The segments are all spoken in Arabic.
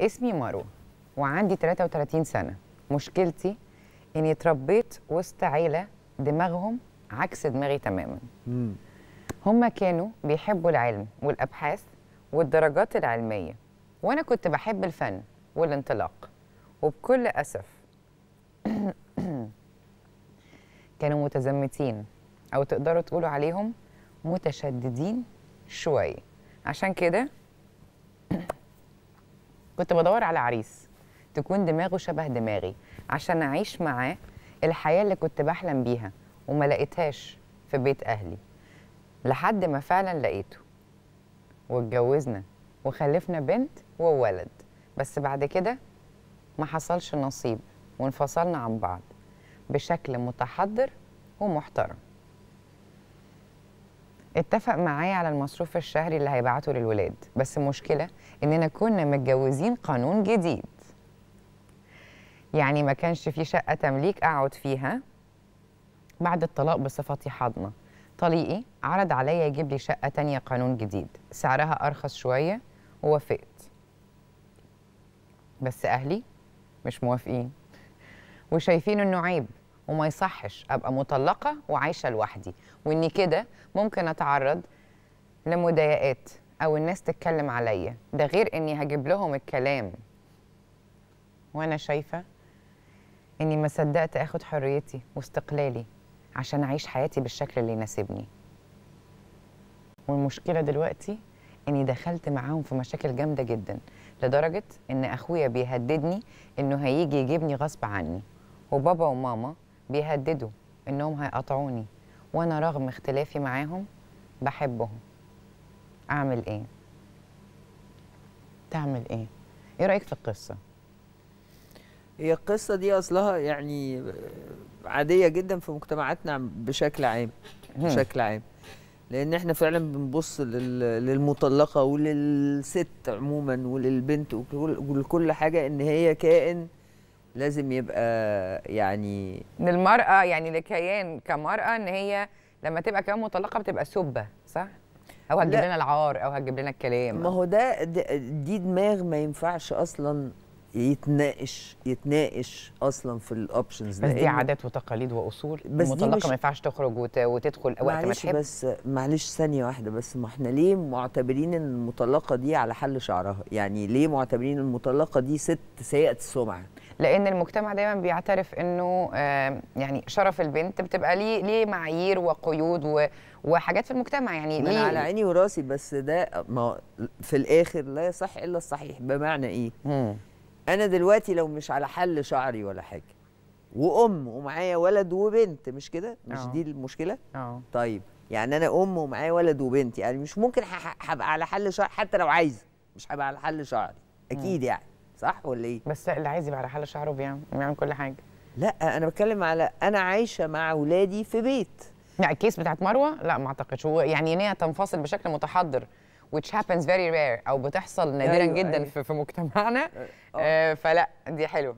اسمي مارو وعندي 33 سنة مشكلتي إني اتربيت وسط عيلة دماغهم عكس دماغي تماما هما كانوا بيحبوا العلم والأبحاث والدرجات العلمية وأنا كنت بحب الفن والانطلاق وبكل أسف كانوا متزمتين أو تقدروا تقولوا عليهم متشددين شوية عشان كده كنت بدور على عريس تكون دماغه شبه دماغي عشان اعيش معاه الحياه اللي كنت بحلم بيها وما لقيتهاش في بيت اهلي لحد ما فعلا لقيته واتجوزنا وخلفنا بنت وولد بس بعد كده ما حصلش نصيب وانفصلنا عن بعض بشكل متحضر ومحترم اتفق معايا على المصروف الشهري اللي هيبعته للولاد بس المشكله اننا كنا متجوزين قانون جديد يعني ما كانش في شقه تمليك اقعد فيها بعد الطلاق بصفتي حاضنه طليقي عرض عليا يجيب لي شقه تانية قانون جديد سعرها ارخص شويه ووافقت بس اهلي مش موافقين وشايفين انه عيب وما يصحش ابقى مطلقه وعايشه لوحدي واني كده ممكن اتعرض لمضايقات او الناس تتكلم عليا ده غير اني هجيب لهم الكلام وانا شايفه اني ما صدقت اخد حريتي واستقلالي عشان اعيش حياتي بالشكل اللي يناسبني والمشكله دلوقتي اني دخلت معاهم في مشاكل جامده جدا لدرجه ان اخويا بيهددني انه هيجي يجيبني غصب عني وبابا وماما بيهددوا انهم هيقطعوني وانا رغم اختلافي معاهم بحبهم اعمل ايه تعمل ايه ايه رايك في القصه هي القصه دي اصلها يعني عاديه جدا في مجتمعاتنا بشكل عام بشكل عام لان احنا فعلا بنبص للمطلقه وللست عموما وللبنت ولكل حاجه ان هي كائن لازم يبقى يعني للمرأة يعني لكيان كمرأة ان هي لما تبقى كمان مطلقة بتبقى سبة صح؟ او هتجيب لنا العار او هتجيب لنا الكلام ما هو ده دي دماغ ما ينفعش اصلا يتناقش يتناقش اصلا في الاوبشنز بس دي عادات وتقاليد واصول بس المطلقه ما ينفعش تخرج وتدخل وقت ما تحب بس معلش ثانيه واحده بس ما احنا ليه معتبرين ان المطلقه دي على حل شعرها يعني ليه معتبرين المطلقه دي ست سيئه السمعه لان المجتمع دايما بيعترف انه آه، يعني شرف البنت بتبقى ليه ليه معايير وقيود وحاجات في المجتمع يعني ليه على عيني وراسي بس ده ما في الاخر لا يصح الا الصحيح بمعنى ايه مم. انا دلوقتي لو مش على حل شعري ولا حاجه وام ومعايا ولد وبنت مش كده مش أوه. دي المشكله أوه. طيب يعني انا ام ومعايا ولد وبنت يعني مش ممكن هبقى على حل شعري حتى لو عايزه مش هبقى على حل شعري اكيد مم. يعني صح ولا ايه بس اللي عايز يبقى على حاله شعره بيعمل بيعمل كل حاجه لا انا بتكلم على انا عايشه مع اولادي في بيت لا الكيس بتاعت مروه لا ما اعتقدش هو يعني ان هي تنفصل بشكل متحضر which happens very rare او بتحصل نادرا أيوة جدا أيوة. في, مجتمعنا أيوة. آه فلا دي حلوه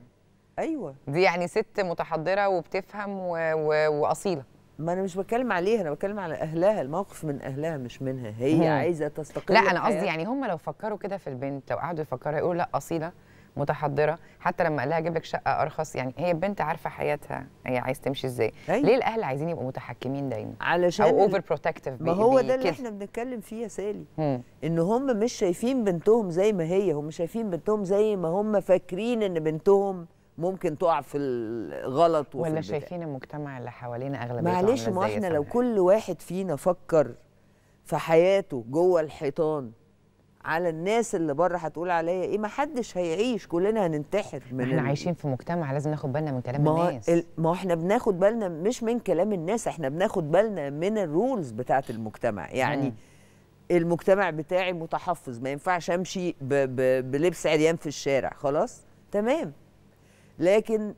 ايوه دي يعني ست متحضره وبتفهم و... و... واصيله ما انا مش بتكلم عليها انا بتكلم على اهلها الموقف من اهلها مش منها هي مم. عايزه تستقل لا انا قصدي يعني هم لو فكروا كده في البنت لو قعدوا يفكروا يقولوا لا اصيله متحضره حتى لما قال لها اجيب لك شقه ارخص يعني هي البنت عارفه حياتها هي عايز تمشي ازاي أيوة. ليه الاهل عايزين يبقوا متحكمين دايما علشان او اوفر بروتكتيف ما هو ده اللي احنا بنتكلم فيه يا سالي مم. ان هم مش شايفين بنتهم زي ما هي هم شايفين بنتهم زي ما هم فاكرين ان بنتهم ممكن تقع في الغلط وفي ولا البتاع. شايفين المجتمع اللي حوالينا اغلبيه معلش ما احنا لو كل واحد فينا فكر في حياته جوه الحيطان على الناس اللي بره هتقول عليا ايه ما حدش هيعيش كلنا هننتحر من احنا ال... عايشين في مجتمع لازم ناخد بالنا من كلام ما الناس ال... ما احنا بناخد بالنا مش من كلام الناس احنا بناخد بالنا من الرولز بتاعه المجتمع يعني مم. المجتمع بتاعي متحفظ ما ينفعش امشي ب... ب... بلبس عريان في الشارع خلاص تمام لكن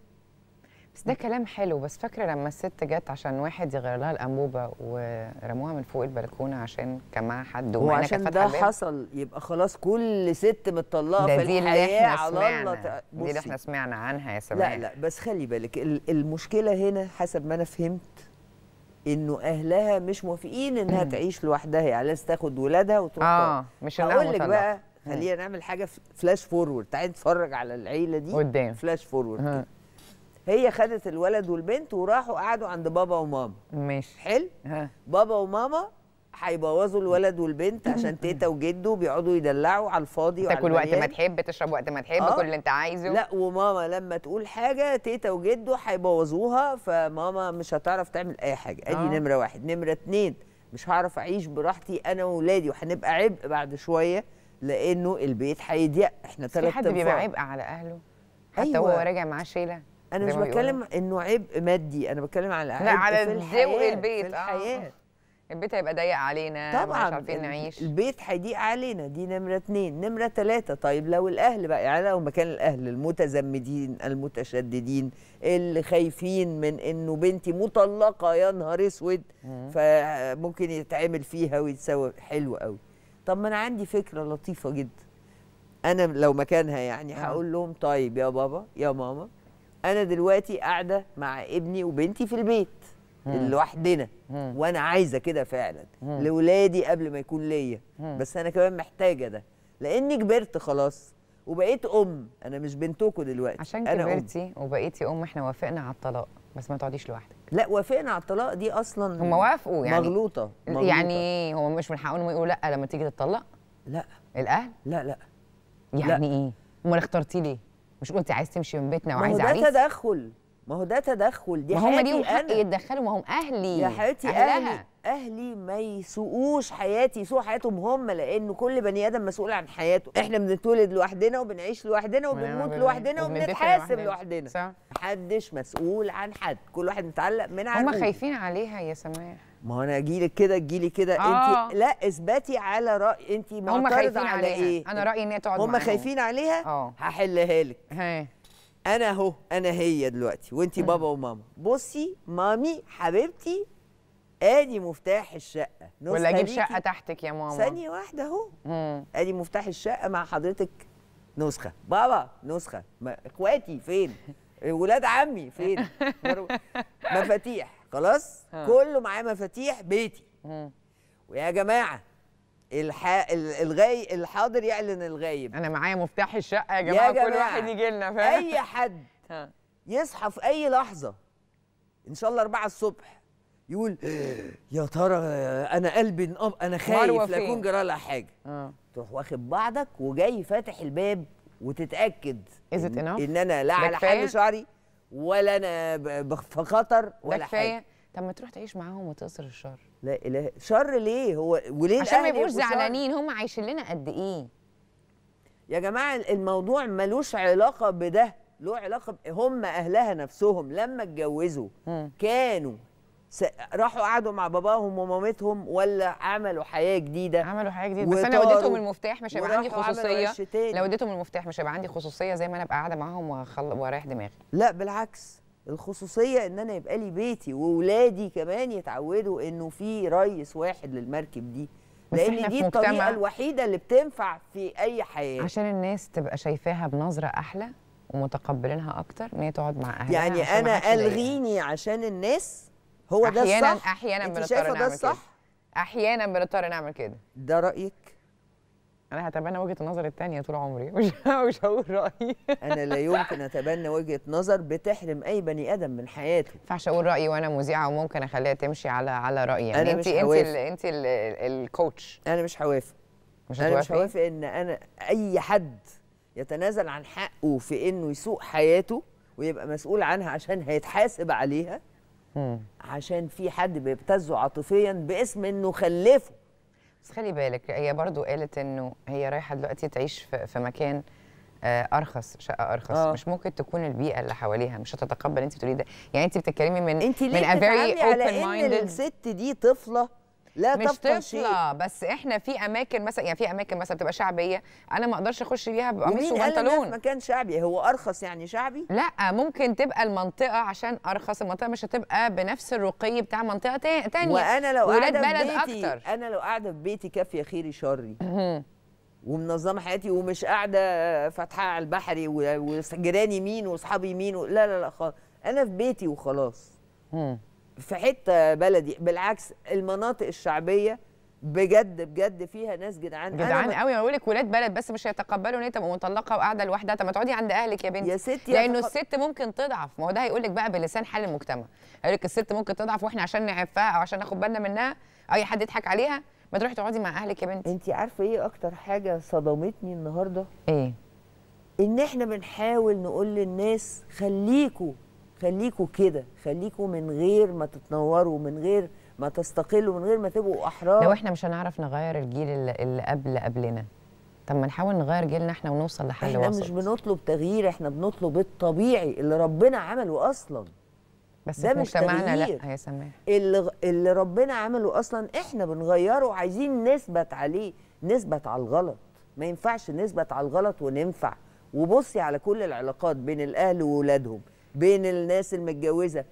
بس ده كلام حلو بس فاكره لما الست جت عشان واحد يغير لها الانبوبه ورموها من فوق البلكونه عشان كان معاها حد وانا وعشان ده حصل يبقى خلاص كل ست متطلقه في دي الحياه على الله دي اللي احنا سمعنا عنها يا سماح لا لا بس خلي بالك المشكله هنا حسب ما انا فهمت انه اهلها مش موافقين انها تعيش لوحدها يعني لازم تاخد ولادها وتروح اه مش هقول لك بقى خلينا نعمل حاجه فلاش فورورد تعالي نتفرج على العيله دي قدام فلاش فورورد هي خدت الولد والبنت وراحوا قعدوا عند بابا وماما ماشي حلو بابا وماما هيبوظوا الولد والبنت عشان تيتا وجده بيقعدوا يدلعوا على الفاضي وعلى تاكل وقت ما تحب تشرب وقت ما تحب آه. كل اللي انت عايزه لا وماما لما تقول حاجه تيتا وجده هيبوظوها فماما مش هتعرف تعمل اي حاجه ادي آه. نمره واحد نمره اتنين مش هعرف اعيش براحتي انا واولادي وهنبقى عبء بعد شويه لانه البيت هيضيق احنا ثلاث انفار في حد بيبقى عبء على اهله حتى أيوة. هو راجع معاه شيله انا مش بتكلم انه عبء مادي انا بتكلم على عبء لا على ذوق البيت في آه. الحياه آه. البيت هيبقى ضيق علينا طبعا مش عارفين نعيش البيت هيضيق علينا دي نمره اتنين نمره تلاته طيب لو الاهل بقى يعني لو مكان الاهل المتزمدين المتشددين اللي خايفين من انه بنتي مطلقه يا نهار اسود فممكن يتعمل فيها ويتسوى حلو قوي طب ما انا عندي فكره لطيفه جدا انا لو مكانها يعني هقول لهم طيب يا بابا يا ماما انا دلوقتي قاعده مع ابني وبنتي في البيت لوحدنا وانا عايزه كده فعلا لاولادي قبل ما يكون ليا بس انا كمان محتاجه ده لاني كبرت خلاص وبقيت ام انا مش بنتكم دلوقتي عشان أنا كبرتي أم. وبقيتي ام احنا وافقنا على الطلاق بس ما تقعديش لوحدك لا وافقنا على الطلاق دي اصلا هم وافقوا يعني مغلوطه, مغلوطة. يعني هو مش من حقهم يقولوا لا لما تيجي تتطلق لا الاهل لا لا يعني لا. ايه امال اخترتي ليه مش قلتي عايز تمشي من بيتنا وعايز عريس ما هو ده تدخل ما هو ده تدخل دي حياتي هم ليهم حق يتدخلوا ما هم اهلي يا حياتي أهلها. اهلي اهلي ما يسوقوش حياتي يسوقوا حياتهم هم لان كل بني ادم مسؤول عن حياته احنا بنتولد لوحدنا وبنعيش لوحدنا وبنموت لوحدنا وبنتحاسب لوحدنا محدش مسؤول عن حد كل واحد متعلق من عنده هم خايفين عليها يا سماح ما هو انا اجي لك كده تجي لي كده انت آه. لا اثباتي على راي انت معترضه على عليها. ايه انا رايي ان هي تقعد هم خايفين عليها اه هحلها لك انا اهو انا هي دلوقتي وانت بابا وماما بصي مامي حبيبتي ادي مفتاح الشقه ولا اجيب شقه تحتك يا ماما ثانيه واحده اهو ادي مفتاح الشقه مع حضرتك نسخه بابا نسخه اخواتي فين ولاد عمي فين مفاتيح خلاص كله معايا مفاتيح بيتي ويا جماعه الح... الغاي الحاضر يعلن الغايب انا معايا مفتاح الشقه يا جماعه, يا جماعة كل واحد يجي لنا فاهم اي حد يصحى في اي لحظه ان شاء الله 4 الصبح يقول يا ترى انا قلبي نقب انا خايف لا يكون جرى لها حاجه آه. تروح واخد بعضك وجاي فاتح الباب وتتاكد إن, ان انا لا على حل شعري ولا انا في خطر ولا حاجه طب ما تروح تعيش معاهم وتقصر الشر لا اله شر ليه هو وليه عشان ما يبقوش زعلانين هم عايشين لنا قد ايه يا جماعه الموضوع ملوش علاقه بده له علاقه هم اهلها نفسهم لما اتجوزوا كانوا راحوا قعدوا مع باباهم ومامتهم ولا عملوا حياه جديده عملوا حياه جديده بس انا وديتهم المفتاح مش هيبقى عندي خصوصيه لو وديتهم المفتاح مش هيبقى عندي خصوصيه زي ما انا ابقى قاعده معاهم وخل... واريح دماغي لا بالعكس الخصوصيه ان انا يبقى لي بيتي واولادي كمان يتعودوا انه في ريس واحد للمركب دي لان دي الطريقه الوحيده اللي بتنفع في اي حياه عشان الناس تبقى شايفاها بنظره احلى ومتقبلينها اكتر ان هي تقعد مع اهلها يعني انا الغيني عشان الناس هو ده احيانا الصح. احيانا بنضطر نعمل الصح؟ صح؟ احيانا بنضطر نعمل كده ده رايك انا هتبنى وجهه النظر الثانيه طول عمري مش مش هقول رايي انا لا يمكن اتبنى وجهه نظر بتحرم اي بني ادم من حياته ما ينفعش اقول رايي وانا مذيعه وممكن اخليها تمشي على على رايي يعني انت انت انت الكوتش انا مش هوافق مش انا مش هوافق ان انا اي حد يتنازل عن حقه في انه يسوق حياته ويبقى مسؤول عنها عشان هيتحاسب عليها مم. عشان في حد بيبتزه عاطفيا باسم انه خلفه بس خلي بالك هي برضو قالت انه هي رايحه دلوقتي تعيش في, مكان آه، ارخص شقه ارخص أوه. مش ممكن تكون البيئه اللي حواليها مش هتتقبل انت بتقولي ده يعني انت بتتكلمي من انت ليه من على ان الست دي طفله لا مش تفقه شيء بس احنا في اماكن مثلا يعني في اماكن مثلا بتبقى شعبيه انا ما اقدرش اخش بيها بقميص وبنطلون مكان شعبي هو ارخص يعني شعبي لا ممكن تبقى المنطقه عشان ارخص المنطقه مش هتبقى بنفس الرقي بتاع منطقه ثانيه وانا لو قاعده في بيتي أكتر. انا لو قاعده في بيتي كافيه خيري شري ومنظمه حياتي ومش قاعده فاتحه على البحري وجيراني مين واصحابي مين لا لا لا خالص انا في بيتي وخلاص في حته بلدي بالعكس المناطق الشعبيه بجد بجد فيها ناس جدعان جدعان قوي ما بقول لك ولاد بلد بس مش هيتقبلوا ان هي تبقى مطلقه وقاعده لوحدها طب ما تقعدي عند اهلك يا بنتي يا ستي لانه تق... الست ممكن تضعف ما هو ده هيقول لك بقى بلسان حال المجتمع هيقول لك الست ممكن تضعف واحنا عشان نعفها او عشان ناخد بالنا منها اي حد يضحك عليها ما تروحي تقعدي مع اهلك يا بنتي انت عارفه ايه اكتر حاجه صدمتني النهارده ايه ان احنا بنحاول نقول للناس خليكوا خليكوا كده خليكوا من غير ما تتنوروا من غير ما تستقلوا من غير ما تبقوا احرار لو احنا مش هنعرف نغير الجيل اللي قبل قبلنا طب ما نحاول نغير جيلنا احنا ونوصل لحل احنا وسط. مش بنطلب تغيير احنا بنطلب الطبيعي اللي ربنا عمله اصلا بس ده مش مجتمعنا لا يا سماح اللي, اللي ربنا عمله اصلا احنا بنغيره عايزين نثبت عليه نثبت على الغلط ما ينفعش نثبت على الغلط وننفع وبصي على كل العلاقات بين الاهل وولادهم بين الناس المتجوزه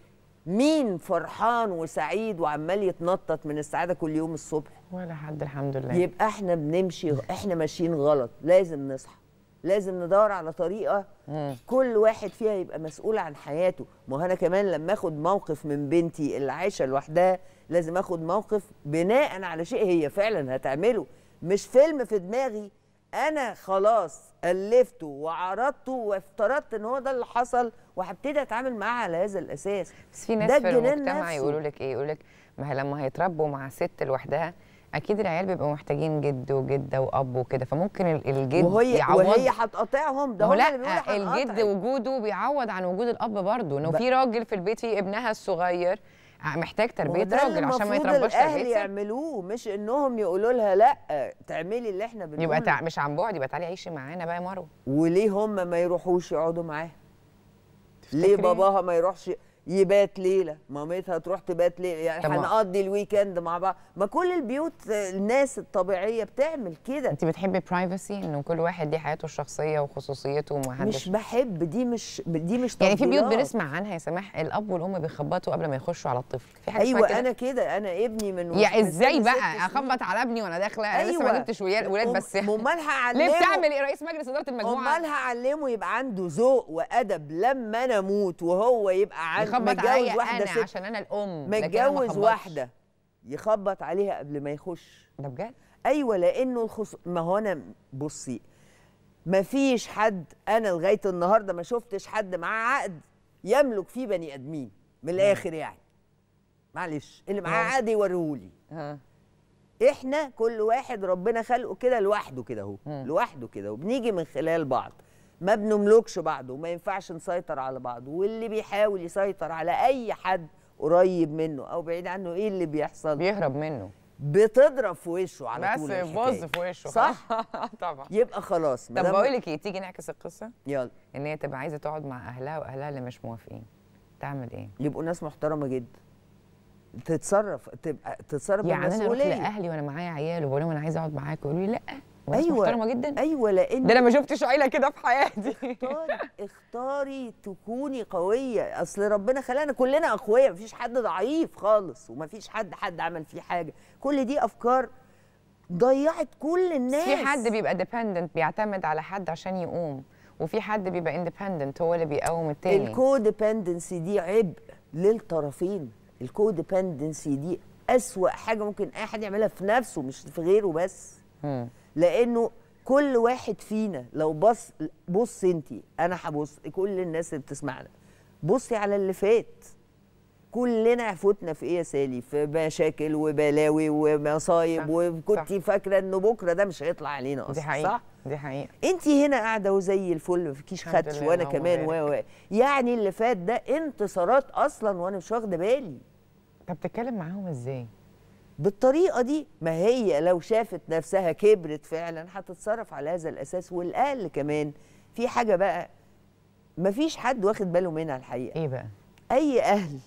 مين فرحان وسعيد وعمال يتنطط من السعاده كل يوم الصبح ولا حد الحمد لله يبقى احنا بنمشي احنا ماشيين غلط لازم نصحى لازم ندور على طريقه مم. كل واحد فيها يبقى مسؤول عن حياته ما انا كمان لما اخد موقف من بنتي اللي عايشه لوحدها لازم اخد موقف بناء على شيء هي فعلا هتعمله مش فيلم في دماغي انا خلاص الفته وعرضته وافترضت ان هو ده اللي حصل وهبتدي اتعامل معاه على هذا الاساس بس في ناس في المجتمع يقولوا لك ايه يقول لك ما لما هيتربوا مع ست لوحدها اكيد العيال بيبقوا محتاجين جد وجده واب وكده فممكن الجد وهي يعوض وهي هتقاطعهم ده هو لا الجد وجوده بيعوض عن وجود الاب برضه انه في راجل في البيت في ابنها الصغير محتاج تربيه راجل عشان ما يترباش تربيه ست يعملوه مش انهم يقولوا لها لا تعملي اللي احنا بنقوله يبقى تع... مش عن بعد يبقى تعالي عيشي معانا بقى يا مروه وليه هم ما يروحوش يقعدوا معاها ليه باباها ما يروحش يبات ليله مامتها تروح تبات ليله يعني هنقضي الويكند مع بعض ما كل البيوت الناس الطبيعيه بتعمل كده انت بتحبي برايفسي انه كل واحد ليه حياته الشخصيه وخصوصيته ومحدش مش بحب دي مش دي مش يعني في بيوت بنسمع عنها يا سماح الاب والام بيخبطوا قبل ما يخشوا على الطفل في حاجه ايوه كده؟ انا كده انا ابني من يا ازاي بقى اخبط على ابني وانا داخله أيوة. لسه ما أيوة. جبتش ولاد بس يعني. امال هعلمه ليه بتعمل ايه رئيس مجلس اداره المجموعه امال هعلمه يبقى عنده ذوق وادب لما انا اموت وهو يبقى عنده يخبط عليا انا ست. عشان انا الام متجوز واحده يخبط عليها قبل ما يخش ده بجد ايوه لانه الخصو... ما هو انا بصي ما فيش حد انا لغايه النهارده ما شفتش حد معاه عقد يملك فيه بني ادمين من الاخر يعني معلش اللي معاه عقد يوريهولي احنا كل واحد ربنا خلقه كده لوحده كده اهو لوحده كده وبنيجي من خلال بعض ما بنملكش بعض وما ينفعش نسيطر على بعض واللي بيحاول يسيطر على اي حد قريب منه او بعيد عنه ايه اللي بيحصل بيهرب منه بتضرب في وشه على طول بس بص في وشه صح طبعا يبقى خلاص طب بقول لك ايه تيجي نعكس القصه يلا ان هي تبقى عايزه تقعد مع اهلها واهلها اللي مش موافقين تعمل ايه يبقوا ناس محترمه جدا تتصرف تبقى تتصرف يعني انا اروح لاهلي وانا معايا عيال وبقول لهم انا عايزه اقعد معاك يقولوا لي لا ايوه محترمه جدا ايوه لان ده انا ما شفتش عيله كده في حياتي اختاري اختاري تكوني قويه اصل ربنا خلانا كلنا اقوياء مفيش حد ضعيف خالص ومفيش حد حد عمل فيه حاجه كل دي افكار ضيعت كل الناس في حد بيبقى ديبندنت بيعتمد على حد عشان يقوم وفي حد بيبقى اندبندنت هو اللي بيقوم التاني الكوديبندنسي دي عبء للطرفين الكوديبندنسي دي اسوأ حاجه ممكن اي حد يعملها في نفسه مش في غيره بس لانه كل واحد فينا لو بص بص انت انا هبص كل الناس اللي بتسمعنا بصي على اللي فات كلنا فوتنا في ايه يا سالي في مشاكل وبلاوي ومصايب وكنت فاكره ان بكره ده مش هيطلع علينا اصلا دي حقيقة. صح دي حقيقة انت هنا قاعده وزي الفل ما فيكيش خدش وانا كمان و يعني اللي فات ده انتصارات اصلا وانا مش واخده بالي طب بتتكلم معاهم ازاي بالطريقه دي ما هي لو شافت نفسها كبرت فعلا هتتصرف على هذا الاساس والاقل كمان في حاجه بقى ما فيش حد واخد باله منها الحقيقه ايه بقى اي اهل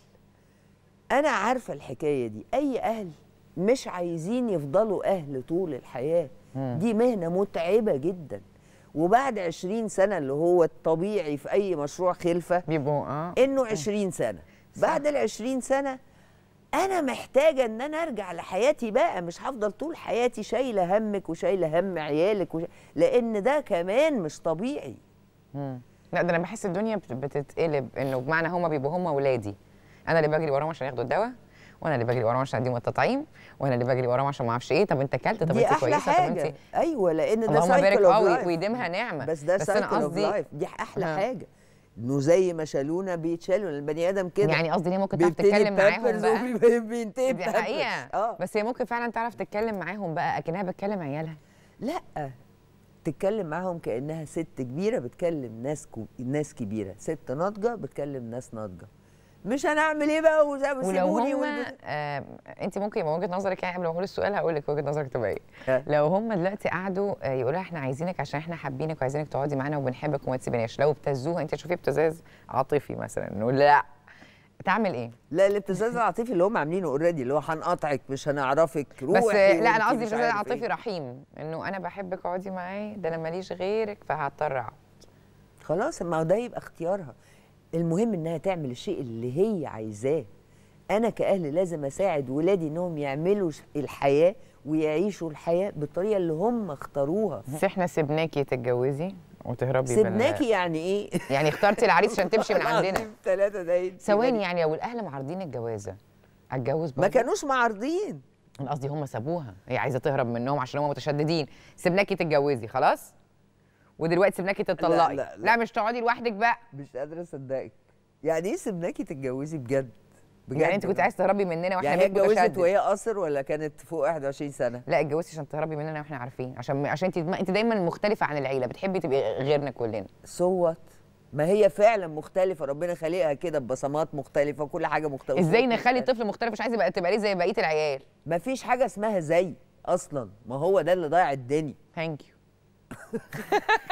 انا عارفه الحكايه دي اي اهل مش عايزين يفضلوا اهل طول الحياه مم. دي مهنه متعبه جدا وبعد 20 سنه اللي هو الطبيعي في اي مشروع خلفه بيبقوا اه انه 20 سنه بعد ال 20 سنه انا محتاجه ان انا ارجع لحياتي بقى مش هفضل طول حياتي شايله همك وشايله هم عيالك وش... لان ده كمان مش طبيعي امم لا ده انا بحس الدنيا بتتقلب انه بمعنى هما بيبقوا هما ولادي انا اللي بجري وراهم عشان ياخدوا الدواء وانا اللي بجري وراهم عشان اديهم التطعيم وانا اللي بجري وراهم عشان ما اعرفش ايه طب انت اكلت طب انت كويسه حاجة. طب انت ايوه لان ده سايكل اوف لايف ويديمها نعمه بس ده سايكل اوف لايف دي احلى آه. حاجه انه زي ما شالونا بيتشالوا البني ادم كده يعني قصدي ليه ممكن تعرف تتكلم معاهم بقى بينتهي دي حقيقه آه. بس هي ممكن فعلا تعرف تتكلم معاهم بقى اكنها بتكلم عيالها لا تتكلم معاهم كانها ست كبيره بتكلم ناس كو... ناس كبيره ست ناضجه بتكلم ناس ناضجه مش هنعمل ايه بقى وسيبوني ولو هم آه انت ممكن يبقى وجهه نظرك يعني قبل ما اقول السؤال هقول لك وجهه نظرك تبقى ايه آه. لو هم دلوقتي قعدوا آه، يقولوا احنا عايزينك عشان احنا حابينك وعايزينك تقعدي معانا وبنحبك وما تسيبناش لو ابتزوها انت تشوفيه ابتزاز عاطفي مثلا نقول لا تعمل ايه؟ لا الابتزاز العاطفي اللي هم عاملينه اوريدي اللي هو هنقطعك مش هنعرفك روحي بس لا انا قصدي الابتزاز العاطفي إيه؟ رحيم انه انا بحبك اقعدي معايا ده انا ماليش غيرك فهضطر اقعد خلاص ما هو ده يبقى اختيارها المهم انها تعمل الشيء اللي هي عايزاه انا كاهل لازم اساعد ولادي انهم يعملوا الحياه ويعيشوا الحياه بالطريقه اللي هم اختاروها بس احنا سبناكي تتجوزي وتهربي سبناكي بال... يعني ايه يعني اخترتي العريس عشان تمشي من عندنا ثلاثه دقايق ثواني يعني لو الاهل معارضين الجوازه اتجوز ما كانوش معارضين انا قصدي هم سابوها هي عايزه تهرب منهم عشان هم متشددين سبناكي تتجوزي خلاص ودلوقتي سبناكي تتطلقي لا, لا, لا, لا مش تقعدي لوحدك بقى مش قادره اصدقك يعني ايه سبناكي تتجوزي بجد بجد يعني انت كنت عايز تهربي مننا واحنا يعني هي اتجوزت وهي قاصر ولا كانت فوق 21 سنه لا اتجوزتي عشان تهربي مننا واحنا عارفين عشان عشان انت انت دايما مختلفه عن العيله بتحبي تبقي غيرنا كلنا صوت ما هي فعلا مختلفه ربنا خالقها كده ببصمات مختلفه وكل حاجه مختلفه ازاي نخلي طفل مختلف مش عايز يبقى تبقى ليه زي بقيه العيال مفيش حاجه اسمها زي اصلا ما هو ده اللي ضيع الدنيا ثانك يو موافقة